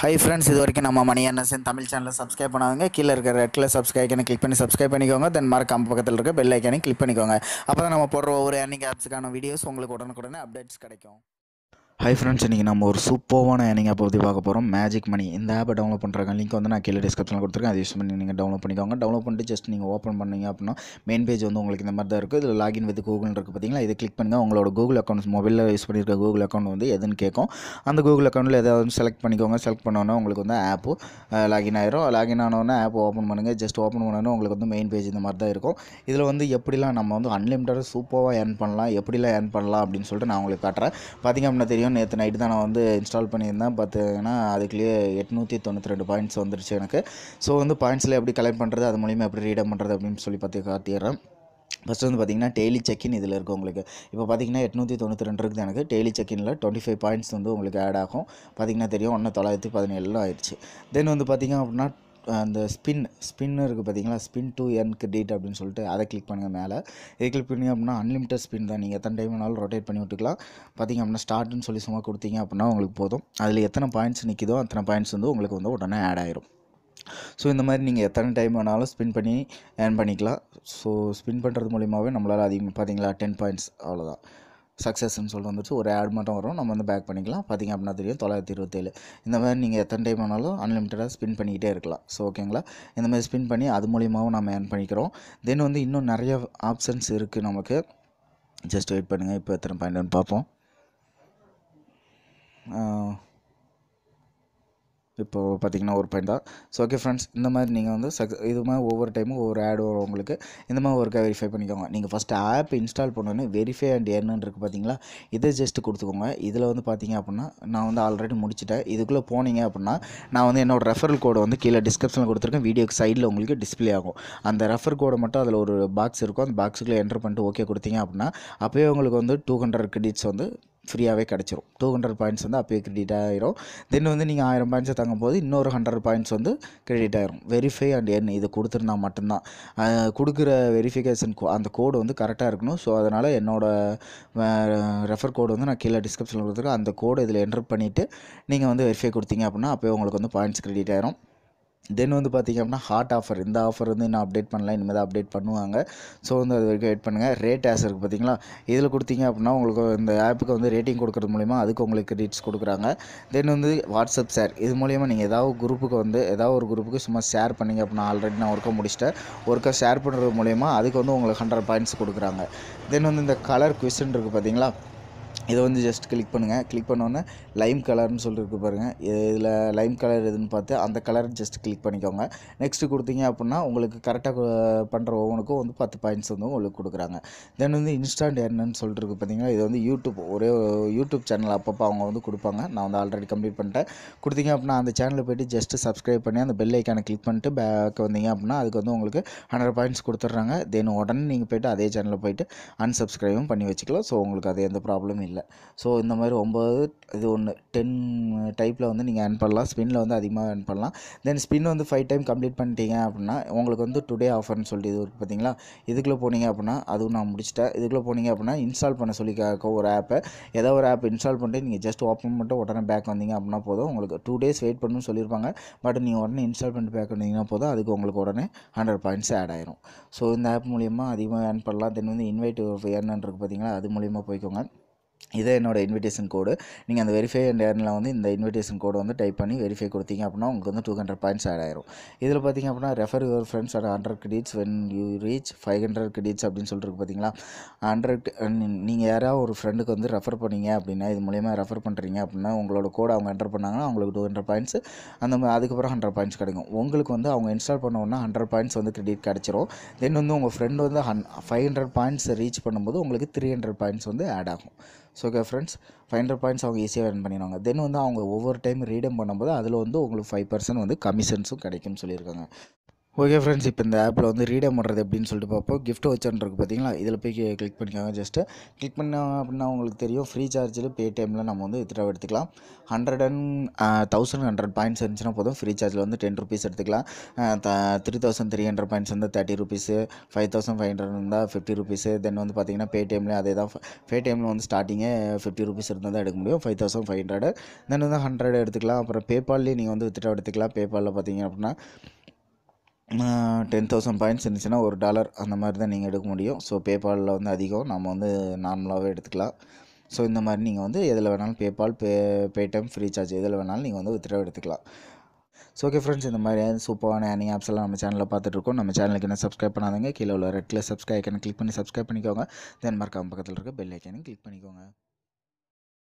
hi friends இது வரைக்கும் நம்ம மணி என்எஸ்என் தமிழ் சேனலை சப்ஸ்கிரைப் பண்ணுவாங்க கீழே இருக்கிற ரெட்டில் சப்ஸ்கிரைப் பண்ணி கிளிக் பண்ணி சப்ஸ்கிரைப் பண்ணிக்கோங்க தென் அம்ப பக்கத்தில் இருக்க பெல் ஐக்கனை கிளிக் பண்ணிக்கோங்க அப்போ தான் நம்ம போடுற ஒவ்வொரு அன்னிக்கு ஆப்ஸுக்கான வீடியோஸ் உங்களுக்கு உடனுக்குடனே அப்டேட்ஸ் கிடைக்கும் ஹை ஃப்ரெண்ட்ஸ் இன்றைக்கி நம்ம ஒரு சூப்பரான ஏனிங் ஆப்பை பற்றி பார்க்க போகிறோம் மேஜிக் மணி இந்த ஆப்பை டவுன்லோட் பண்ணுறாங்க லிங்க் வந்து நான் கீழே டிஸ்கிரிப்ஷனில் கொடுத்துருக்கேன் அதை யூஸ் பண்ணி நீங்கள் டவுன்லோட் பண்ணிக்கோங்க டவுன்லோட் பண்ணிட்டு ஜஸ்ட் நீங்கள் ஓப்பன் பண்ணிங்க அப்படின்னா மெயின் பேஜ் வந்து உங்களுக்கு இந்த மாதிரி தான் இருக்குது இதில் லாகின் வித் கூகுள் இருக்குது பார்த்தீங்களா இதை கிளிக் பண்ணுங்கள் உங்களோட கூகுள் அக்கௌண்ட்ஸ் மொபைலில் யூஸ் பண்ணியிருக்க கூகுள் அக்கௌண்ட் வந்து எதுன்னு கேட்கும் அந்த கூகுள் அக்கௌண்ட்டில் எதாவது செலக்ட் பண்ணிக்கோங்க செலக்ட் பண்ணோன்னா உங்களுக்கு வந்து ஆப்பு லாகின் ஆயிரும் லாகின் ஆனோன்னா ஆப் ஓப்பன் பண்ணுங்கள் ஜஸ்ட் ஓப்பன் பண்ணோன்னா உங்களுக்கு வந்து மெயின் பேஜ் இந்த மாதிரி தான் இருக்கும் இதில் வந்து எப்படிலாம் நம்ம வந்து அன்லிமிட்டடாக சூப்பராக ஏர்ன் பண்ணலாம் எப்படிலாம் ஏர்ன் பண்ணலாம் அப்படின்னு சொல்லிட்டு நான் உங்களுக்கு காட்டுறேன் பார்த்திங்க அப்படின்னா தெரியும் வீடியோ நேற்று நைட்டு தான் நான் வந்து இன்ஸ்டால் பண்ணியிருந்தேன் பார்த்தீங்கன்னா அதுக்குள்ளேயே எட்நூற்றி தொண்ணூற்றி ரெண்டு பாயிண்ட்ஸ் வந்துருச்சு எனக்கு ஸோ வந்து பாயிண்ட்ஸில் எப்படி கலெக்ட் பண்ணுறது அது மூலியமாக எப்படி ரீடம் பண்ணுறது அப்படின்னு சொல்லி பார்த்து காட்டிடுறேன் ஃபஸ்ட் வந்து பார்த்திங்கன்னா டெய்லி செக்கின் இதில் இருக்கும் உங்களுக்கு இப்போ பார்த்திங்கன்னா எட்நூற்றி தொண்ணூற்றி ரெண்டு இருக்குது எனக்கு டெய்லி செக்கின்ல டுவெண்ட்டி ஃபைவ் பாயிண்ட்ஸ் வந்து உங்களுக்கு ஆட் ஆகும் பார்த்திங்கன்னா தெரியும் ஒன்று தொள்ளாயிரத்தி பதினேழுலாம் ஆயிடுச்சு தென் வந்து பார்த்திங்க அப்படின்னா அந்த ஸ்பின் ஸ்பின்னு இருக்குது பார்த்தீங்களா ஸ்பின் டூ என் கிரெடிட் அப்படின்னு சொல்லிட்டு அதை கிளிக் பண்ணுங்கள் மேலே இதை கிளிக் பண்ணிங்க அப்படின்னா அன்லிமிட்டட் ஸ்பின் தான் நீங்கள் எத்தனை டைம் வேணாலும் ரொட்டேட் பண்ணி விட்டுக்கலாம் பார்த்திங்க அப்படின்னா ஸ்டார்ட்னு சொல்லி சும்மா கொடுத்தீங்க அப்படின்னா உங்களுக்கு போதும் அதில் எத்தனை பாயிண்ட்ஸ் நிற்கிதோ அத்தனை பாயிண்ட்ஸ் வந்து உங்களுக்கு வந்து உடனே ஆட் ஆகிடும் ஸோ இந்த மாதிரி நீங்கள் எத்தனை டைம் வேணாலும் ஸ்பின் பண்ணி ஏர்ன் பண்ணிக்கலாம் ஸோ ஸ்பின் பண்ணுறது மூலிமாவே நம்மளால் அதிகமாக பார்த்தீங்களா டென் பாயிண்ட்ஸ் அவ்வளோதான் சக்ஸஸ்ன்னு சொல்லிட்டு வந்துருச்சு ஒரு ஆட் மட்டும் வரும் நம்ம வந்து பேக் பண்ணிக்கலாம் பார்த்திங்க அப்படின்னா தெரியும் தொள்ளாயிரத்தி இருபத்தேழு இந்த மாதிரி நீங்கள் எத்தனை டைம் ஆனாலும் அன்லிமிட்டடாக ஸ்பின் பண்ணிக்கிட்டே இருக்கலாம் ஸோ ஓகேங்களா இந்த மாதிரி ஸ்பின் பண்ணி அது மூலியமாகவும் நம்ம ஏர்ன் பண்ணிக்கிறோம் தென் வந்து இன்னும் நிறைய ஆப்ஷன்ஸ் இருக்குது நமக்கு ஜஸ்ட் வெயிட் பண்ணுங்கள் இப்போ எத்தனை பாயிண்ட் பார்ப்போம் இப்போது பார்த்திங்கன்னா ஒரு பாயிண்ட் தான் ஸோ ஓகே ஃப்ரெண்ட்ஸ் இந்த மாதிரி நீங்கள் வந்து சக் இது மாதிரி ஒவ்வொரு டைமும் ஒவ்வொரு ஆட் வரும் உங்களுக்கு இந்த மாதிரி ஒர்க்காக வெரிஃபை பண்ணிக்கோங்க நீங்கள் ஃபஸ்ட்டு ஆப் இன்ஸ்டால் பண்ணோன்னே வெரிஃபை அண்ட் என்னன் இருக்குது பார்த்தீங்களா இதை ஜஸ்ட் கொடுத்துக்கோங்க இதில் வந்து பார்த்தீங்க அப்படின்னா நான் வந்து ஆல்ரெடி முடிச்சிட்டேன் இதுக்குள்ளே போனீங்க அப்படின்னா நான் வந்து என்னோடய ரெஃபரல் கோடை வந்து கீழே டிஸ்கிரிப்ஷனில் கொடுத்துருக்கேன் வீடியோக்கு சைடில் உங்களுக்கு டிஸ்பிளே ஆகும் அந்த ரெஃபர் கோடை மட்டும் அதில் ஒரு பாக்ஸ் இருக்கும் அந்த பாக்ஸுக்குள்ளே என்டர் பண்ணிட்டு ஓகே கொடுத்தீங்க அப்படின்னா அப்போயே உங்களுக்கு வந்து டூ ஹண்ட்ரட் கிரெடிட்ஸ் வந்து ஃப்ரீயாகவே கிடச்சிரும் டூ ஹண்ட்ரட் பாயிண்ட்ஸ் வந்து அப்போயே கிரெடிட் ஆகிரும் தென் வந்து நீங்கள் ஆயிரம் பாயிண்ட்ஸை தங்கும் போது இன்னொரு ஹண்ட்ரட் பாயிண்ட்ஸ் வந்து கிரெடிட் ஆகிரும் வெரிஃபை அண்ட் என் இது கொடுத்துருந்தா மட்டும்தான் கொடுக்குற வெரிஃபிகேஷன் அந்த கோடு வந்து கரெக்டாக இருக்கணும் ஸோ அதனால் என்னோடய ரெஃபர் கோடு வந்து நான் கீழே டிஸ்கிரிப்ஷனில் கொடுத்துருக்கேன் அந்த கோடு இதில் என்டர் பண்ணிவிட்டு நீங்கள் வந்து வெரிஃபை கொடுத்தீங்க அப்படின்னா அப்போயே உங்களுக்கு வந்து பாயிண்ட்ஸ் கிரெடிட் ஆகிரும் தென் வந்து பார்த்திங்க அப்படின்னா ஹாட் ஆஃபர் இந்த ஆஃபர் வந்து இன்னும் அப்டேட் பண்ணலாம் இனிமேல் தான் அப்டேட் பண்ணுவாங்க ஸோ வந்து அது வரைக்கும் வெயிட் பண்ணுங்கள் ரேட் ஆஸ் இருக்குது பார்த்தீங்களா இதில் கொடுத்தீங்க அப்படின்னா உங்களுக்கு இந்த ஆப்புக்கு வந்து ரேட்டிங் கொடுக்குறது மூலிமா அதுக்கு உங்களுக்கு ரீட்ஸ் கொடுக்குறாங்க தென் வந்து வாட்ஸ்அப் ஷேர் இது மூலிமா நீங்கள் ஏதாவது குரூப்புக்கு வந்து ஏதாவது ஒரு குரூப்புக்கு சும்மா ஷேர் பண்ணிங்க அப்படின்னா ஆல்ரெடி நான் ஒர்க்கை முடிச்சிட்டேன் ஒர்க்கை ஷேர் பண்ணுறது மூலிமா அதுக்கு வந்து உங்களுக்கு ஹண்ட்ரட் பாயிண்ட்ஸ் கொடுக்குறாங்க தென் வந்து இந்த கலர் கொஸ்டின் இருக்குது பார்த்திங்களா இதை வந்து ஜஸ்ட் கிளிக் பண்ணுங்கள் கிளிக் பண்ணோன்னே லைம் கலர்னு சொல்லிருக்கு பாருங்கள் இதில் லைம் கலர் எதுன்னு பார்த்து அந்த கலர் ஜஸ்ட் கிளிக் பண்ணிக்கோங்க நெக்ஸ்ட்டு கொடுத்தீங்க அப்படின்னா உங்களுக்கு கரெக்டாக பண்ணுற ஒவ்வொன்றுக்கும் வந்து பத்து பாயிண்ட்ஸ் வந்து உங்களுக்கு கொடுக்குறாங்க தென் வந்து இன்ஸ்டாண்ட் என்னன்னு சொல்லிட்டு இருக்கு பார்த்தீங்கன்னா இது வந்து யூடியூப் ஒரே யூடியூப் சேனல் அப்பப்போ அவங்க வந்து கொடுப்பாங்க நான் வந்து ஆல்ரெடி கம்ப்ளீட் பண்ணிட்டேன் கொடுத்தீங்க அப்படின்னா அந்த சேனலில் போய்ட்டு ஜஸ்ட்டு சப்ஸ்கிரைப் பண்ணி அந்த பெல் ஐக்கானை கிளிக் பண்ணிட்டு பேக் வந்தீங்க அப்படின்னா அதுக்கு வந்து உங்களுக்கு ஹண்ட்ரட் பாயிண்ட்ஸ் கொடுத்துட்றாங்க தென் உடனே நீங்கள் போய்ட்டு அதே சேனலில் போய்ட்டு அன்சப்ஸ்கிரைபும் பண்ணி வச்சுக்கலாம் ஸோ உங்களுக்கு அது எந்த ப்ராப்ளமும் இல்லை இல்லை ஸோ இந்த மாதிரி ஒம்பது இது ஒன்று டென் டைப்பில் வந்து நீங்கள் ஏன் பண்ணலாம் ஸ்பின்னில் வந்து அதிகமாக ஏன் பண்ணலாம் தென் ஸ்பின் வந்து ஃபைவ் டைம் கம்ப்ளீட் பண்ணிட்டீங்க அப்படின்னா உங்களுக்கு வந்து டுடே ஆஃபர்னு சொல்லிட்டு இது பார்த்தீங்களா இதுக்குள்ளே போனீங்க அப்படின்னா அதுவும் நான் முடிச்சிட்டேன் இதுக்குள்ளே போனீங்க அப்படின்னா இன்ஸ்டால் பண்ண சொல்லி கேட்க ஒரு ஆப்பை ஏதோ ஒரு ஆப் இன்ஸ்டால் பண்ணிட்டு நீங்கள் ஜஸ்ட் ஓப்பன் பண்ணிட்டு உடனே பேக் வந்தீங்க அப்படின்னா போதும் உங்களுக்கு டூ டேஸ் வெயிட் பண்ணணும்னு சொல்லியிருப்பாங்க பட் நீங்கள் உடனே இன்ஸ்டால் பண்ணிட்டு பேக் வந்தீங்கன்னா போதும் அதுக்கு உங்களுக்கு உடனே ஹண்ட்ரட் பாயிண்ட்ஸ் ஆட் ஆயிரும் ஸோ இந்த ஆப் மூலியமாக அதிகமாக ஏன் பண்ணலாம் தென் வந்து இன்வைட் ஏர்ன்னு இருக்குது பார்த்தீங்களா அது மூலியமாக போய்க்கோங்க இதே என்னோடய இன்விடேஷன் கோடு நீங்கள் அந்த வெரிஃபை அண்ட் ஏர்னில் வந்து இந்த இன்விடேஷன் கோடு வந்து டைப் பண்ணி வெரிஃபை கொடுத்தீங்க அப்படின்னா உங்களுக்கு வந்து டூ ஹண்ட்ரட் பாயிண்ட்ஸ் ஆட் ஆயிரும் இதில் பார்த்தீங்க அப்படின்னா refer your friends at hundred credits when you reach five hundred credits அப்படின்னு சொல்லிட்டு பார்த்தீங்களா ஹண்ட்ரட் நீங்கள் யாராவது ஒரு ஃப்ரெண்டுக்கு வந்து ரெஃபர் பண்ணீங்க அப்படின்னா இது மூலியமாக ரெஃபர் பண்ணுறீங்க அப்படின்னா உங்களோட கோடு அவங்க என்டர் பண்ணாங்கன்னா அவங்களுக்கு டூ ஹண்ட்ரட் பாயிண்ட்ஸ் அந்த மாதிரி அதுக்கப்புறம் ஹண்ட்ரட் பாயிண்ட்ஸ் கிடைக்கும் உங்களுக்கு வந்து அவங்க இன்ஸ்டால் பண்ணோன்னா ஹண்ட்ரட் பாயிண்ட்ஸ் வந்து கிரெடிட் கிடச்சிரும் தென் வந்து உங்கள் ஃப்ரெண்டு வந்து ஹன் ஃபைவ் ஹண்ட்ரட் பாயிண்ட்ஸ் ரீச் பண்ணும்போது உங்களுக்கு த்ரீ ஹண்ட்ரட் பாயிண்ட்ஸ் வந்து ஆட் ஆகும் so okay friends five hundred points அவங்க ஈஸியாக ரன் பண்ணிடுவாங்க தென் வந்து அவங்க ஒவ்வொரு டைம் ரீடம் பண்ணும்போது அதில் வந்து உங்களுக்கு ஃபைவ் பர்சன்ட் வந்து கமிஷன்ஸும் கிடைக்கும்னு சொல்லியிருக்காங்க ஓகே ஃப்ரெண்ட்ஸ் இப்போ இந்த ஆப்பில் வந்து ரீடம் பண்ணுறது அப்படின்னு சொல்லிட்டு பார்ப்போம் கிஃப்ட் வச்சுன்னு இருக்கு பார்த்தீங்களா இதில் போய் கிளிக் பண்ணிக்கோங்க ஜஸ்ட்டு கிளிக் பண்ணோம் அப்படின்னா உங்களுக்கு தெரியும் ஃப்ரீ சார்ஜில் பேடிஎம்மில் நம்ம வந்து வித்ட்ரா எடுத்துக்கலாம் hundred and thousand hundred points இருந்துச்சுன்னா போதும் ஃப்ரீ சார்ஜில் வந்து டென் ருபீஸ் எடுத்துக்கலாம் the three thousand three hundred points வந்து thirty rupees five thousand five hundred இருந்தால் ஃபிஃப்டி ருபீஸு தென் வந்து பார்த்திங்கன்னா பேடிஎம்லேயே அதே தான் பேடிஎம்மில் வந்து ஸ்டார்டிங்கே ஃபிஃப்டி ருபீஸ் இருந்தால் தான் எடுக்க முடியும் five thousand five hundred then வந்து ஹண்ட்ரட் எடுத்துக்கலாம் அப்புறம் பேபால்லேயே நீங்கள் வந்து வித்ட்ரா எடுத்துக்கலாம் பேபாலில் பார்த்தீங்க அப்படின்னா டென் தௌசண்ட் பாயிண்ட்ஸ் இருந்துச்சுன்னா ஒரு டாலர் அந்த மாதிரி தான் நீங்கள் எடுக்க முடியும் ஸோ பேபாலில் வந்து அதிகம் நம்ம வந்து நார்மலாகவே எடுத்துக்கலாம் ஸோ இந்த மாதிரி நீங்கள் வந்து எதில் வேணாலும் PayPal pay Paytm Freecharge எதில் வேணாலும் நீங்கள் வந்து வித்ரா எடுத்துக்கலாம் ஸோ ஓகே ஃப்ரெண்ட்ஸ் இந்த மாதிரி சூப்பரான ஏர்னிங் ஆப்ஸ் எல்லாம் நம்ம சேனலில் பார்த்துட்ருக்கோம் நம்ம சேனலுக்கு என்ன சப்ஸ்கிரைப் பண்ணாதீங்க கீழே உள்ள ரெட்டில் சப்ஸ்கிரைப் ஐக்கனை கிளிக் பண்ணி சப்ஸ்கிரைப் பண்ணிக்கோங்க தென் மறக்காம பக்கத்தில் இருக்க பெல் ஐக்கனையும் கிளிக் பண்ணிக்கோங்க